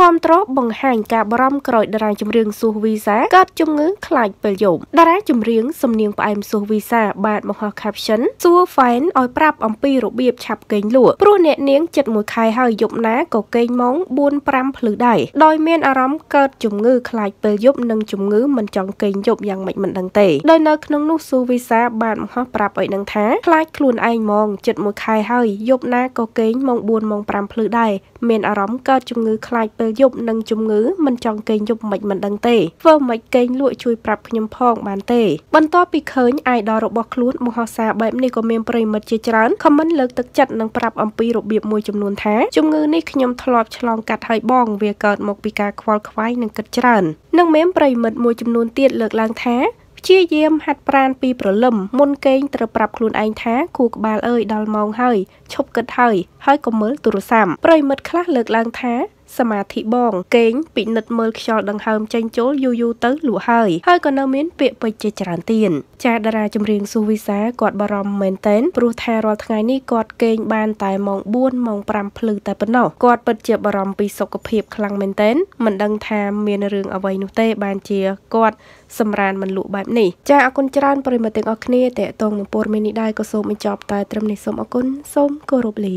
គ្រប់គ្រងបង្ហាញការបរំក្រោយតារាចម្រៀងស៊ូវីសាកើតជំងឺខ្លាចពេលយប់តារាចម្រៀងសំនៀងផ្អែមស៊ូវីសា បានបង្ហោះ caption សួរ fan ឲ្យប្រាប់អំពីរបៀបឆាប់គេងលក់ព្រោះអ្នកនាងចិត្តមួយខែហើយយប់ណាក៏គេងម៉ោង4 5ភ្លឺដែរដោយមានអារម្មណ៍កើតជំងឺខ្លាចពេលយប់និងជំងឺមិនចង់គេងយប់យ៉ាងម៉េចមិនដឹងទេដោយនៅក្នុងនោះស៊ូវីសាបានបង្ហោះប្រាប់ឲ្យដឹងថាខ្លាចខ្លួនឯងហ្មងចិត្តមួយខែហើយយប់ណាក៏គេងម៉ោង4ម៉ោង5ភ្លឺដែរមានអារម្មណ៍កើតជំងឺខ្លាចពេលពេលយប់និងជំងឺមិនចង់គេងយប់មិនមិនដឹងទេធ្វើមិនគេងលក់ជួយប្រាប់ខ្ញុំផងបានទេ បន្ទាប់ពីឃើញ idol របស់ខ្លួនមហោសាបែបនេះក៏មានប្រិមិត្តជាច្រើន comment លើកទឹកចិត្តនិងប្រាប់អំពីរបៀបមួយចំនួនថាជំងឺនេះខ្ញុំធ្លាប់ឆ្លងកាត់ហើយបងវាកើតមកពីការខ្វល់ខ្វាយនិងគិតច្រើននិងមានប្រិមិត្តមួយចំនួនទៀតលើកឡើងថាព្យាយាមហាត់ប្រាណពីព្រលឹមមុនគេង ត្រូវប្រាប់ខ្លួនឯងថាគូក្បាលអើយដល់ម៉ោងហើយឈប់គិតហើយហើយកុំមើលទូរស័ព្ទប្រិមិត្តខ្លះលើកឡើងថាសមាធិបងកេងពិនិត្យមើលខ្យល់ដង្ហើមចេញចូលយូរយូរទៅលក់ហើយហើយក៏នៅមាន ពាក្យពេចន៍ជាច្រើនទៀតចាតារាចម្រៀងស៊ូវិសាគាត់បារម្ភមែនទែនព្រោះថារាល់ថ្ងៃនេះគាត់កេងបានតែម៉ោង4ម៉ោង5ភ្លឺតែប៉ុណ្ណោះគាត់ពិតជាបារម្ភពីសុខភាពខ្លាំងមែនទែនមិនដឹងថាមានរឿងអ្វីនោះទេបានជាគាត់សម្រានមិនលក់បែបនេះចាអរគុណច្រើនប្រិមត្តទាំងអស់គ្នាតេតងនឹងពរមាននេះដែរក៏សូមបញ្ចប់តែត្រឹមនេះសូមអរគុណសូមគោរពលា